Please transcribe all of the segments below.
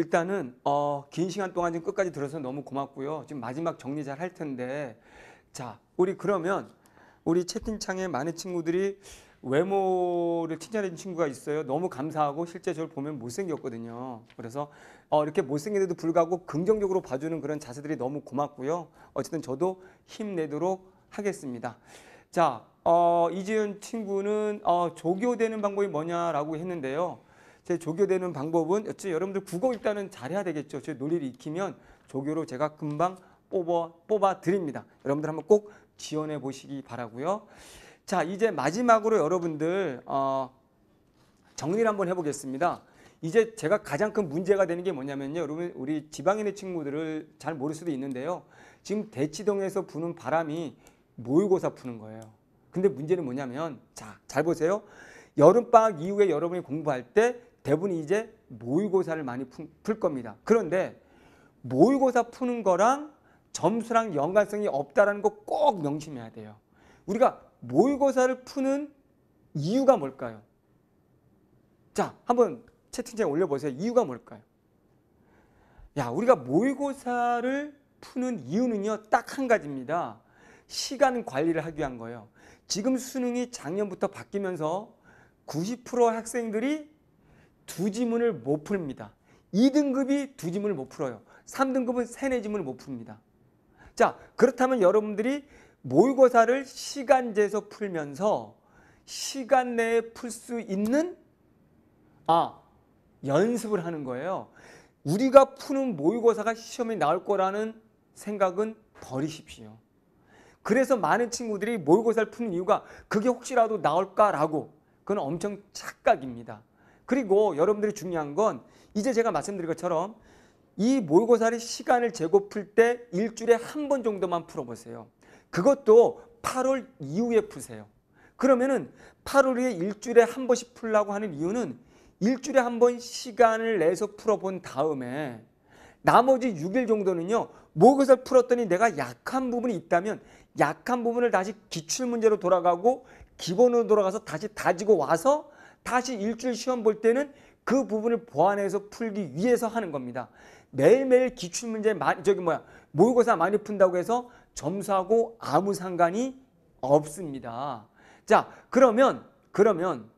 일단은 어, 긴 시간 동안 지금 끝까지 들어서 너무 고맙고요. 지금 마지막 정리 잘 할 텐데 자 우리 그러면 우리 채팅창에 많은 친구들이 외모를 칭찬해준 친구가 있어요. 너무 감사하고 실제 저를 보면 못생겼거든요. 그래서 어, 이렇게 못생긴데도 불구하고 긍정적으로 봐주는 그런 자세들이 너무 고맙고요. 어쨌든 저도 힘내도록 하겠습니다. 자, 어, 이지은 친구는 어, 조교되는 방법이 뭐냐라고 했는데요. 제 조교되는 방법은 여튼 여러분들 국어 일단은 잘해야 되겠죠. 제 논리를 익히면 조교로 제가 금방 뽑아, 뽑아 드립니다. 여러분들 한번 꼭 지원해 보시기 바라고요. 자 이제 마지막으로 여러분들 어, 정리를 한번 해보겠습니다. 이제 제가 가장 큰 문제가 되는 게 뭐냐면요. 여러분 우리 지방인의 친구들을 잘 모를 수도 있는데요. 지금 대치동에서 부는 바람이 모의고사 푸는 거예요. 근데 문제는 뭐냐면 자 잘 보세요. 여름방학 이후에 여러분이 공부할 때 대부분이 이제 모의고사를 많이 풀 겁니다. 그런데 모의고사 푸는 거랑 점수랑 연관성이 없다는 거 꼭 명심해야 돼요. 우리가 모의고사를 푸는 이유가 뭘까요? 자, 한번 채팅창에 올려보세요. 이유가 뭘까요? 야, 우리가 모의고사를 푸는 이유는요, 딱 한 가지입니다. 시간 관리를 하기 위한 거예요. 지금 수능이 작년부터 바뀌면서 90% 학생들이 두 지문을 못 풀립니다. 2등급이 두 지문을 못 풀어요. 3등급은 세네 지문을 못 풉니다. 자 그렇다면 여러분들이 모의고사를 시간제에서 풀면서 시간 내에 풀 수 있는 아 연습을 하는 거예요. 우리가 푸는 모의고사가 시험에 나올 거라는 생각은 버리십시오. 그래서 많은 친구들이 모의고사를 푸는 이유가 그게 혹시라도 나올까라고 그건 엄청 착각입니다. 그리고 여러분들이 중요한 건 이제 제가 말씀드린 것처럼 이 모의고사를 시간을 재고 풀 때 일주일에 한 번 정도만 풀어보세요. 그것도 8월 이후에 푸세요. 그러면은 8월 이후에 일주일에 한 번씩 풀라고 하는 이유는 일주일에 한 번 시간을 내서 풀어본 다음에 나머지 6일 정도는요. 모의고사를 풀었더니 내가 약한 부분이 있다면 약한 부분을 다시 기출문제로 돌아가고 기본으로 돌아가서 다시 다지고 와서 다시 일주일 시험 볼 때는 그 부분을 보완해서 풀기 위해서 하는 겁니다. 매일매일 기출문제 저기 뭐야 모의고사 많이 푼다고 해서 점수하고 아무 상관이 없습니다. 자 그러면 그러면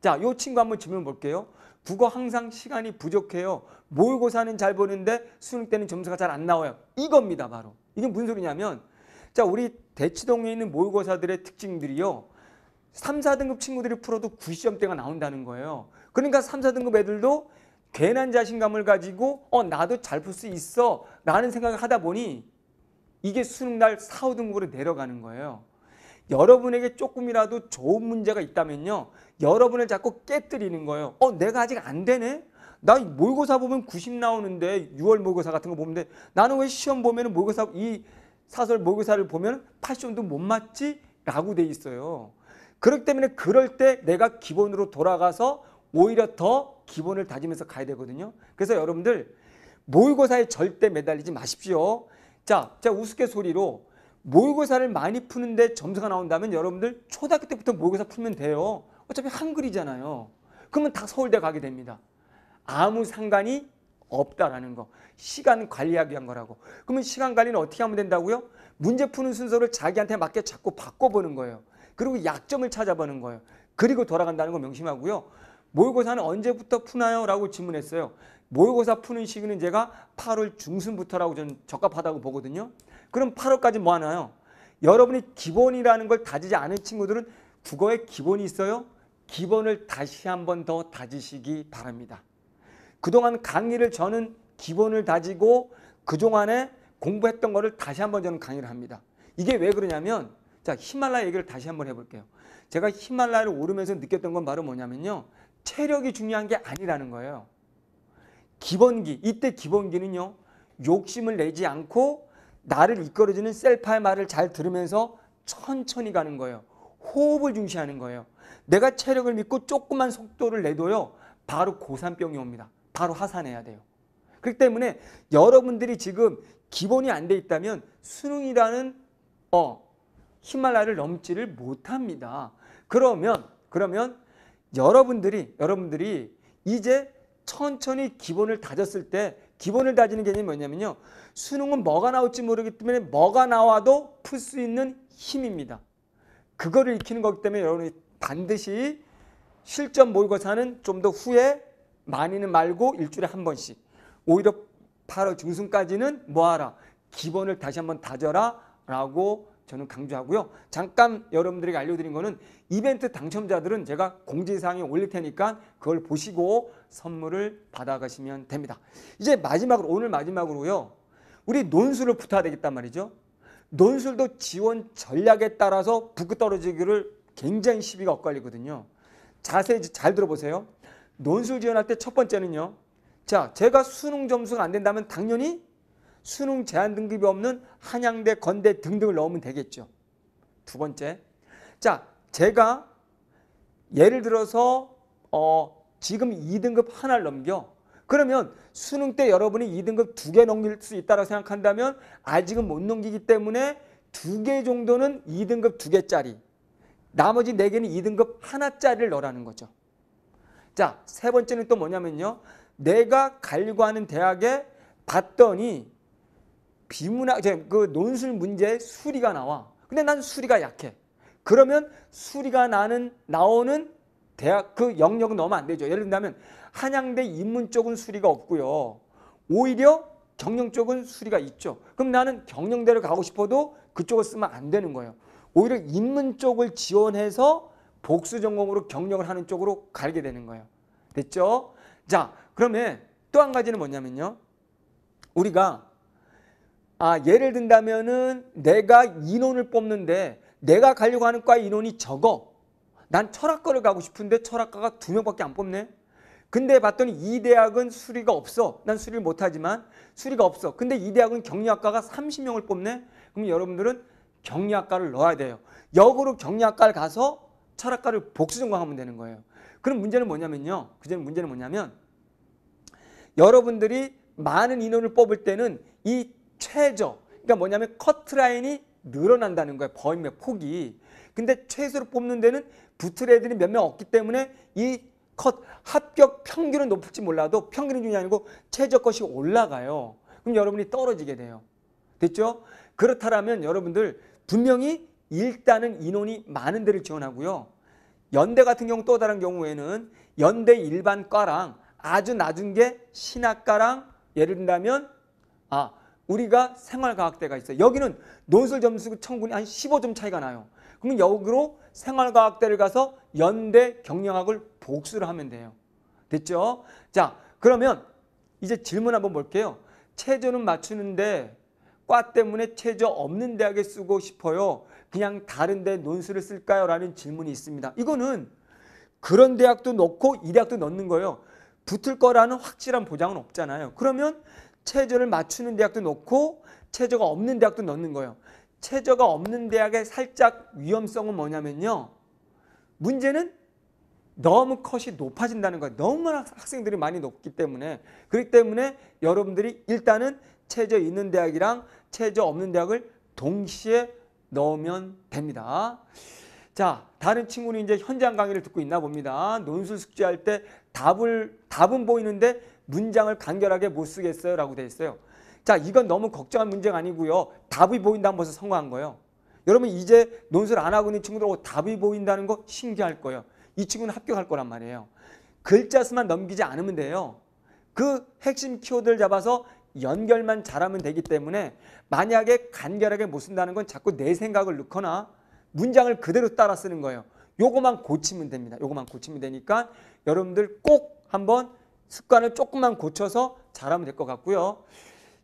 자요 친구 한번 질문 볼게요. 국어 항상 시간이 부족해요. 모의고사는 잘 보는데 수능 때는 점수가 잘 안 나와요. 이겁니다 바로. 이게 무슨 소리냐면 자 우리 대치동에 있는 모의고사들의 특징들이요. 3, 4등급 친구들이 풀어도 9시점대가 나온다는 거예요. 그러니까 3, 4등급 애들도 괜한 자신감을 가지고 어 나도 잘 풀 수 있어 라는 생각을 하다 보니 이게 수능날 4, 5등급으로 내려가는 거예요. 여러분에게 조금이라도 좋은 문제가 있다면요. 여러분을 자꾸 깨뜨리는 거예요. 어 내가 아직 안 되네? 나 모의고사 보면 90 나오는데 6월 모의고사 같은 거보면 돼. 나는 왜 시험 보면 모의고사 이 사설 모의고사를 보면 80점도 못 맞지? 라고 돼 있어요. 그렇기 때문에 그럴 때 내가 기본으로 돌아가서 오히려 더 기본을 다지면서 가야 되거든요. 그래서 여러분들 모의고사에 절대 매달리지 마십시오. 자, 자 우스갯소리로 모의고사를 많이 푸는데 점수가 나온다면 여러분들 초등학교 때부터 모의고사 풀면 돼요. 어차피 한글이잖아요. 그러면 다 서울대 가게 됩니다. 아무 상관이 없다라는 거. 시간 관리하기 위한 거라고. 그러면 시간 관리는 어떻게 하면 된다고요? 문제 푸는 순서를 자기한테 맞게 자꾸 바꿔보는 거예요. 그리고 약점을 찾아보는 거예요. 그리고 돌아간다는 거 명심하고요. 모의고사는 언제부터 푸나요? 라고 질문했어요. 모의고사 푸는 시기는 제가 8월 중순부터라고 저는 적합하다고 보거든요. 그럼 8월까지 뭐 하나요? 여러분이 기본이라는 걸 다지지 않은 친구들은 국어에 기본이 있어요. 기본을 다시 한 번 더 다지시기 바랍니다. 그동안 강의를 저는 기본을 다지고 그동안에 공부했던 거를 다시 한 번 저는 강의를 합니다. 이게 왜 그러냐면 자 히말라야 얘기를 다시 한번 해볼게요. 제가 히말라야를 오르면서 느꼈던 건 바로 뭐냐면요. 체력이 중요한 게 아니라는 거예요. 기본기, 이때 기본기는요. 욕심을 내지 않고 나를 이끌어주는 셀파의 말을 잘 들으면서 천천히 가는 거예요. 호흡을 중시하는 거예요. 내가 체력을 믿고 조금만 속도를 내둬요 바로 고산병이 옵니다. 바로 하산해야 돼요. 그렇기 때문에 여러분들이 지금 기본이 안 돼 있다면 수능이라는 어 히말라야를 넘지를 못합니다. 그러면 그러면 여러분들이 여러분들이 이제 천천히 기본을 다졌을 때 기본을 다지는 개념이 뭐냐면요. 수능은 뭐가 나올지 모르기 때문에 뭐가 나와도 풀 수 있는 힘입니다. 그거를 익히는 거기 때문에 여러분이 반드시 실전 모의고사는 좀 더 후에 많이는 말고 일주일에 한 번씩 오히려 8월 중순까지는 뭐하라 기본을 다시 한번 다져라 라고 저는 강조하고요. 잠깐 여러분들에게 알려드린 거는 이벤트 당첨자들은 제가 공지사항에 올릴 테니까 그걸 보시고 선물을 받아가시면 됩니다. 이제 마지막으로 오늘 마지막으로요. 우리 논술을 붙어야 되겠단 말이죠. 논술도 지원 전략에 따라서 북극 떨어지기를 굉장히 시비가 엇갈리거든요. 자세히 잘 들어보세요. 논술 지원할 때 첫 번째는요. 자, 제가 수능 점수가 안 된다면 당연히 수능 제한 등급이 없는 한양대, 건대 등등을 넣으면 되겠죠. 두 번째, 자 제가 예를 들어서 어, 지금 2등급 하나를 넘겨 그러면 수능 때 여러분이 2등급 두 개 넘길 수 있다고 생각한다면 아직은 못 넘기기 때문에 두 개 정도는 2등급 두 개짜리 나머지 네 개는 2등급 하나짜리를 넣으라는 거죠. 자, 세 번째는 또 뭐냐면요. 내가 가려고 하는 대학에 봤더니 비문학 그 논술 문제의 수리가 나와. 근데 난 수리가 약해. 그러면 수리가 나는 나오는 대학 그 영역은 너무 안 되죠. 예를 든다면 한양대 인문 쪽은 수리가 없고요. 오히려 경영 쪽은 수리가 있죠. 그럼 나는 경영대를 가고 싶어도 그쪽을 쓰면 안 되는 거예요. 오히려 인문 쪽을 지원해서 복수 전공으로 경영을 하는 쪽으로 가게 되는 거예요. 됐죠? 자, 그러면 또 한 가지는 뭐냐면요. 우리가 아, 예를 든다면은 내가 인원을 뽑는데 내가 가려고 하는 과 인원이 적어. 난 철학과를 가고 싶은데 철학과가 두 명밖에 안 뽑네. 근데 봤더니 이 대학은 수리가 없어. 난 수리를 못하지만 수리가 없어. 근데 이 대학은 경리학과가 30명을 뽑네. 그럼 여러분들은 경리학과를 넣어야 돼요. 역으로 경리학과를 가서 철학과를 복수 전공하면 되는 거예요. 그럼 문제는 뭐냐면요. 그전 문제는 뭐냐면 여러분들이 많은 인원을 뽑을 때는 이 최저. 그러니까 뭐냐면 커트라인이 늘어난다는 거예요. 범위의 폭이. 근데 최소로 뽑는 데는 붙을 애들이 몇 명 없기 때문에 이 컷 합격 평균은 높을지 몰라도 평균은 중요한 아니고 최저 것이 올라가요. 그럼 여러분이 떨어지게 돼요. 됐죠? 그렇다면 여러분들 분명히 일단은 인원이 많은 데를 지원하고요. 연대 같은 경우 또 다른 경우에는 연대 일반과랑 아주 낮은 게 신학과랑 예를 든다면 아 우리가 생활과학대가 있어요. 여기는 논술 점수 청군이 한 15점 차이가 나요. 그러면 여기로 생활과학대를 가서 연대 경영학을 복수를 하면 돼요. 됐죠? 자, 그러면 이제 질문 한번 볼게요. 체조는 맞추는데 과 때문에 체조 없는 대학에 쓰고 싶어요. 그냥 다른 데 논술을 쓸까요? 라는 질문이 있습니다. 이거는 그런 대학도 넣고 이 대학도 넣는 거예요. 붙을 거라는 확실한 보장은 없잖아요. 그러면 체저를 맞추는 대학도 넣고 체저가 없는 대학도 넣는 거예요. 체저가 없는 대학의 살짝 위험성은 뭐냐면요. 문제는 너무 컷이 높아진다는 거예요. 너무 나 학생들이 많이 높기 때문에 그렇기 때문에 여러분들이 일단은 최저 있는 대학이랑 체저 없는 대학을 동시에 넣으면 됩니다. 자, 다른 친구는 이제 현장 강의를 듣고 있나 봅니다. 논술 숙제할 때 답을 답은 보이는데 문장을 간결하게 못 쓰겠어요 라고 돼 있어요. 자 이건 너무 걱정한 문제가 아니고요. 답이 보인다는 것을 성공한 거예요. 여러분 이제 논술 안 하고 있는 친구들하고 답이 보인다는 거 신기할 거예요. 이 친구는 합격할 거란 말이에요. 글자 수만 넘기지 않으면 돼요. 그 핵심 키워드를 잡아서 연결만 잘하면 되기 때문에 만약에 간결하게 못 쓴다는 건 자꾸 내 생각을 넣거나 문장을 그대로 따라 쓰는 거예요. 요것만 고치면 됩니다. 요것만 고치면 되니까 여러분들 꼭 한번 습관을 조금만 고쳐서 잘하면 될 것 같고요.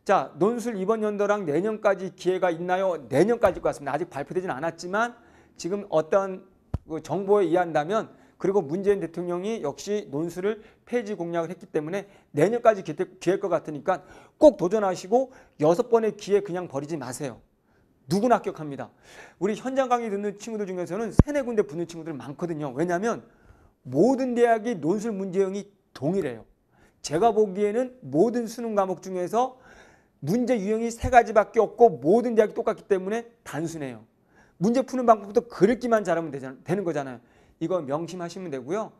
자, 논술 이번 연도랑 내년까지 기회가 있나요? 내년까지 일것 같습니다. 아직 발표되진 않았지만 지금 어떤 그 정보에 의한다면 그리고 문재인 대통령이 역시 논술을 폐지 공약을 했기 때문에 내년까지 기회, 기회일 것 같으니까 꼭 도전하시고 여섯 번의 기회 그냥 버리지 마세요. 누구나 합격합니다. 우리 현장 강의 듣는 친구들 중에서는 세네 군데 붙는 친구들 많거든요. 왜냐하면 모든 대학이 논술 문제형이 동일해요. 제가 보기에는 모든 수능 과목 중에서 문제 유형이 세 가지밖에 없고 모든 대학이 똑같기 때문에 단순해요. 문제 푸는 방법도그릇기만 잘하면 되잖아, 되는 거잖아요. 이거 명심하시면 되고요.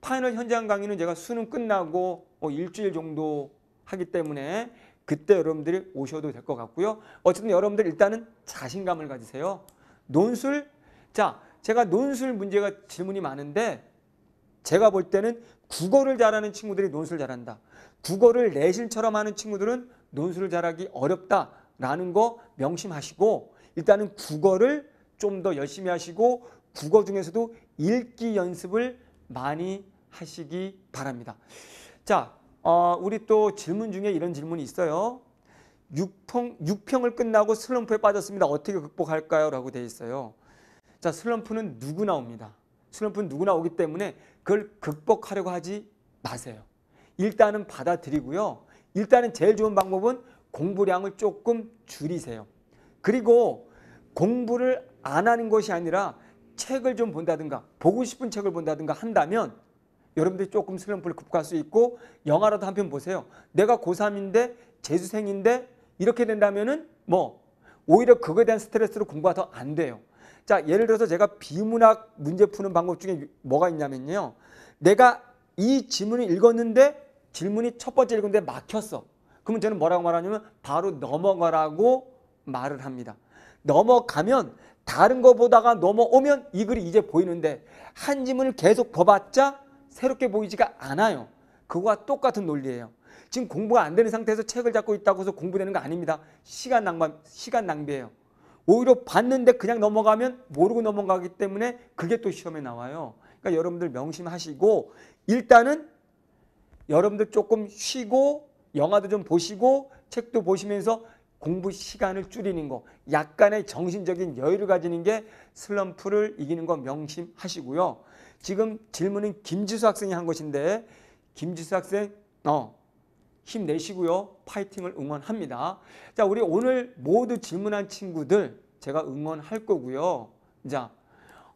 파이널 현장 강의는 제가 수능 끝나고 뭐 일주일 정도 하기 때문에 그때 여러분들이 오셔도 될 것 같고요. 어쨌든 여러분들 일단은 자신감을 가지세요. 논술, 자 제가 논술 문제가 질문이 많은데 제가 볼 때는 국어를 잘하는 친구들이 논술 잘한다. 국어를 내신처럼 하는 친구들은 논술을 잘하기 어렵다라는 거 명심하시고 일단은 국어를 좀 더 열심히 하시고 국어 중에서도 읽기 연습을 많이 하시기 바랍니다. 자, 어, 우리 또 질문 중에 이런 질문이 있어요. 6평, 6평을 끝나고 슬럼프에 빠졌습니다. 어떻게 극복할까요? 라고 돼 있어요. 자, 슬럼프는 누구나 옵니다. 슬럼프는 누구나 오기 때문에 그걸 극복하려고 하지 마세요. 일단은 받아들이고요. 일단은 제일 좋은 방법은 공부량을 조금 줄이세요. 그리고 공부를 안 하는 것이 아니라 책을 좀 본다든가 보고 싶은 책을 본다든가 한다면 여러분들이 조금 슬럼프를 극복할 수 있고 영화라도 한 편 보세요. 내가 고3인데 재수생인데 이렇게 된다면 은뭐 오히려 그거에 대한 스트레스로 공부가 더 안 돼요. 자, 예를 들어서 제가 비문학 문제 푸는 방법 중에 뭐가 있냐면요. 내가 이 지문을 읽었는데 질문이 첫 번째 읽은데 막혔어. 그러면 저는 뭐라고 말하냐면 바로 넘어가라고 말을 합니다. 넘어가면 다른 거 보다가 넘어오면 이 글이 이제 보이는데 한 지문을 계속 봐봤자 새롭게 보이지가 않아요. 그거와 똑같은 논리예요. 지금 공부가 안 되는 상태에서 책을 잡고 있다고 해서 공부되는 거 아닙니다. 시간 낭만, 시간 낭비예요. 오히려 봤는데 그냥 넘어가면 모르고 넘어가기 때문에 그게 또 시험에 나와요. 그러니까 여러분들 명심하시고 일단은 여러분들 조금 쉬고 영화도 좀 보시고 책도 보시면서 공부 시간을 줄이는 거 약간의 정신적인 여유를 가지는 게 슬럼프를 이기는 거 명심하시고요. 지금 질문은 김지수 학생이 한 것인데 김지수 학생 어 힘내시고요. 파이팅을 응원합니다. 자, 우리 오늘 모두 질문한 친구들 제가 응원할 거고요. 자,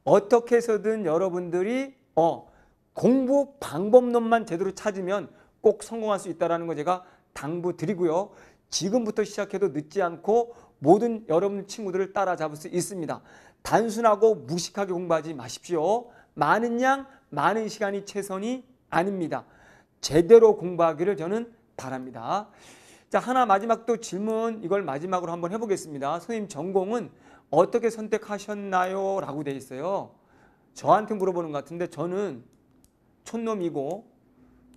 어떻게 해서든 여러분들이 어, 공부 방법론만 제대로 찾으면 꼭 성공할 수 있다는 거 제가 당부드리고요. 지금부터 시작해도 늦지 않고 모든 여러분 친구들을 따라잡을 수 있습니다. 단순하고 무식하게 공부하지 마십시오. 많은 양, 많은 시간이 최선이 아닙니다. 제대로 공부하기를 저는 바랍니다. 자 하나 마지막 또 질문 이걸 마지막으로 한번 해보겠습니다. 선생님 전공은 어떻게 선택하셨나요? 라고 돼 있어요. 저한테 물어보는 것 같은데 저는 촌놈이고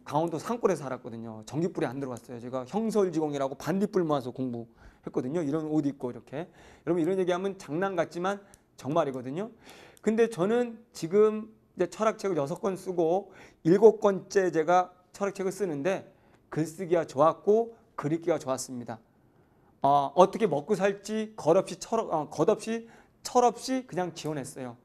강원도 산골에 살았거든요. 전기불이 안 들어왔어요. 제가 형설지공이라고 반딧불 모아서 공부했거든요. 이런 옷 입고 이렇게. 여러분 이런 얘기하면 장난 같지만 정말이거든요. 근데 저는 지금 이제 철학책을 여섯 권 쓰고 일곱 권째 제가 철학책을 쓰는데 글쓰기가 좋았고 글읽기가 좋았습니다. 어, 어떻게 먹고 살지 겉없이 철, 어, 겉없이 철없이 그냥 지원했어요.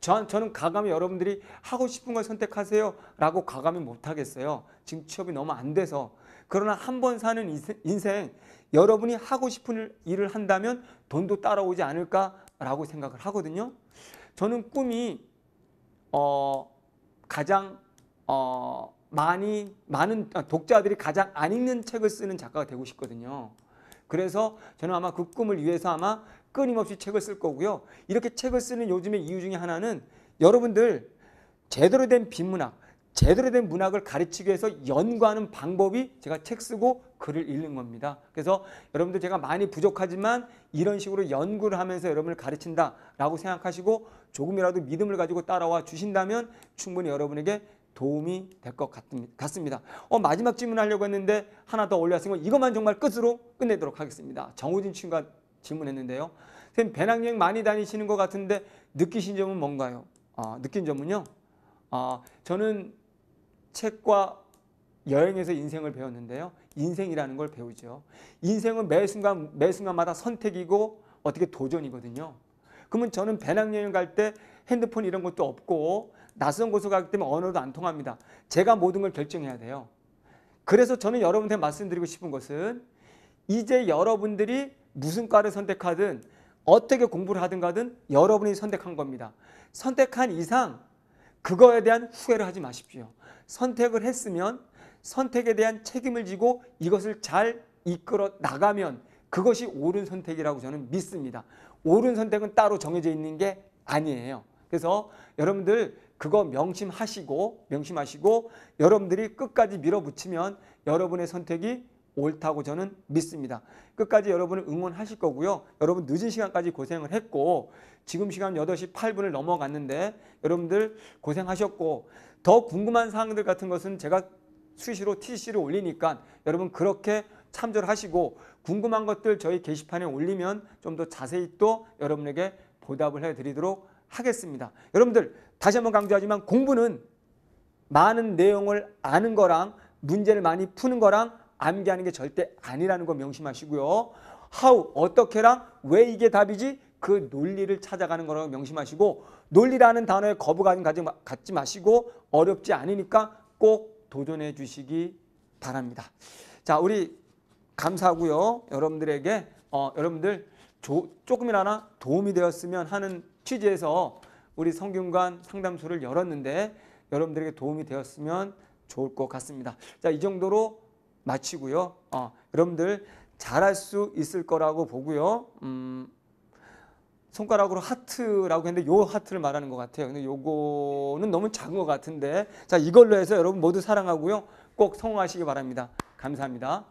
저, 저는 가감이 여러분들이 하고 싶은 걸 선택하세요 라고 가감이 못하겠어요. 지금 취업이 너무 안 돼서. 그러나 한 번 사는 인생 여러분이 하고 싶은 일을 한다면 돈도 따라오지 않을까라고 생각을 하거든요. 저는 꿈이 어, 가장 어, 많이 많은 아, 독자들이 가장 안 읽는 책을 쓰는 작가가 되고 싶거든요. 그래서 저는 아마 그 꿈을 위해서 아마 끊임없이 책을 쓸 거고요. 이렇게 책을 쓰는 요즘의 이유 중에 하나는 여러분들 제대로 된 비문학, 제대로 된 문학을 가르치기 위해서 연구하는 방법이 제가 책 쓰고 글을 읽는 겁니다. 그래서 여러분들 제가 많이 부족하지만 이런 식으로 연구를 하면서 여러분을 가르친다라고 생각하시고 조금이라도 믿음을 가지고 따라와 주신다면 충분히 여러분에게 도움이 될 것 같습니다. 어, 마지막 질문하려고 했는데 하나 더 올려왔으면 이것만 정말 끝으로 끝내도록 하겠습니다. 정우진 친구가 질문했는데요. 선생님 배낭여행 많이 다니시는 것 같은데 느끼신 점은 뭔가요? 아, 느낀 점은요. 아, 저는 책과 여행에서 인생을 배웠는데요. 인생이라는 걸 배우죠. 인생은 매 순간 매 순간마다 선택이고 어떻게 도전이거든요. 그러면 저는 배낭여행 갈 때 핸드폰 이런 것도 없고 낯선 곳으 가기 때문에 언어도 안 통합니다. 제가 모든 걸 결정해야 돼요. 그래서 저는 여러분한테 말씀드리고 싶은 것은 이제 여러분들이 무슨 과를 선택하든 어떻게 공부를 하든 가든 여러분이 선택한 겁니다. 선택한 이상 그거에 대한 후회를 하지 마십시오. 선택을 했으면 선택에 대한 책임을 지고 이것을 잘 이끌어 나가면 그것이 옳은 선택이라고 저는 믿습니다. 옳은 선택은 따로 정해져 있는 게 아니에요. 그래서 여러분들 그거 명심하시고 명심하시고 여러분들이 끝까지 밀어붙이면 여러분의 선택이 옳다고 저는 믿습니다. 끝까지 여러분을 응원하실 거고요. 여러분 늦은 시간까지 고생을 했고 지금 시간 8시 8분을 넘어갔는데 여러분들 고생하셨고 더 궁금한 사항들 같은 것은 제가 수시로 TC를 올리니까 여러분 그렇게 참조하시고 궁금한 것들 저희 게시판에 올리면 좀 더 자세히 또 여러분에게 보답을 해드리도록 하겠습니다. 여러분들 다시 한번 강조하지만 공부는 많은 내용을 아는 거랑 문제를 많이 푸는 거랑 암기하는 게 절대 아니라는 거 명심하시고요. how, 어떻게랑 왜 이게 답이지 그 논리를 찾아가는 거라고 명심하시고 논리라는 단어에 거부감 갖지 마시고 어렵지 않으니까 꼭 도전해 주시기 바랍니다. 자, 우리 감사하고요. 여러분들에게 어, 여러분들 조, 조금이나마 도움이 되었으면 하는 취지에서 우리 성균관 상담소를 열었는데 여러분들에게 도움이 되었으면 좋을 것 같습니다. 자, 이 정도로 마치고요. 어, 여러분들 잘할 수 있을 거라고 보고요. 음, 손가락으로 하트라고 했는데 요 하트를 말하는 것 같아요. 근데 요거는 너무 작은 것 같은데 자 이걸로 해서 여러분 모두 사랑하고요. 꼭 성공하시기 바랍니다. 감사합니다.